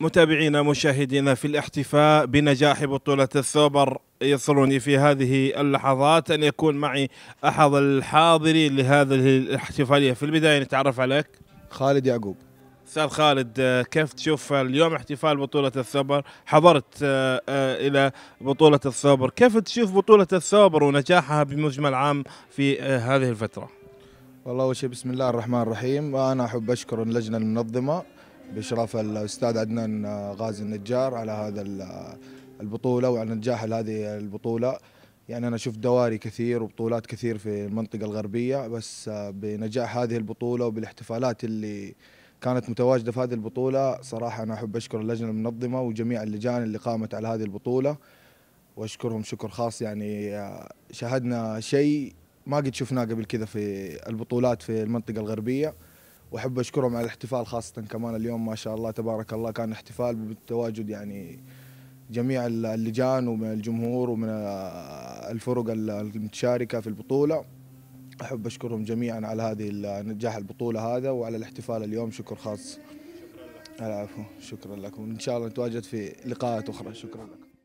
متابعينا مشاهدينا في الاحتفاء بنجاح بطولة الثوبر يسرني في هذه اللحظات أن يكون معي أحد الحاضرين لهذه الاحتفالية في البداية نتعرف عليك خالد يعقوب استاذ خالد كيف تشوف اليوم احتفال بطوله الثوبر حضرت آه، آه، الى بطوله الثوبر كيف تشوف بطوله الثوبر ونجاحها بمجمل عام في آه، هذه الفتره والله اول شيء بسم الله الرحمن الرحيم انا احب اشكر اللجنه المنظمه بإشراف الأستاذ عدنان آه، غازي النجار على هذا آه، البطولة وعلى نجاح هذه البطولة يعني أنا شفت دواري كثير وبطولات كثير في المنطقة الغربية بس آه، بنجاح هذه البطولة وبالاحتفالات اللي كانت متواجدة في هذه البطولة صراحة أنا أحب أشكر اللجنة المنظمة وجميع اللجان اللي قامت على هذه البطولة وأشكرهم شكر خاص يعني شاهدنا شيء ما قد شفناه قبل كذا في البطولات في المنطقة الغربية واحب اشكرهم على الاحتفال خاصه كمان اليوم ما شاء الله تبارك الله كان احتفال بالتواجد يعني جميع اللجان ومن الجمهور ومن الفرق المتشاركه في البطوله احب اشكرهم جميعا على هذه نجاح البطوله هذا وعلى الاحتفال اليوم شكر خاص العفو شكرا لكم ان شاء الله نتواجد في لقاءات اخرى شكرا لكم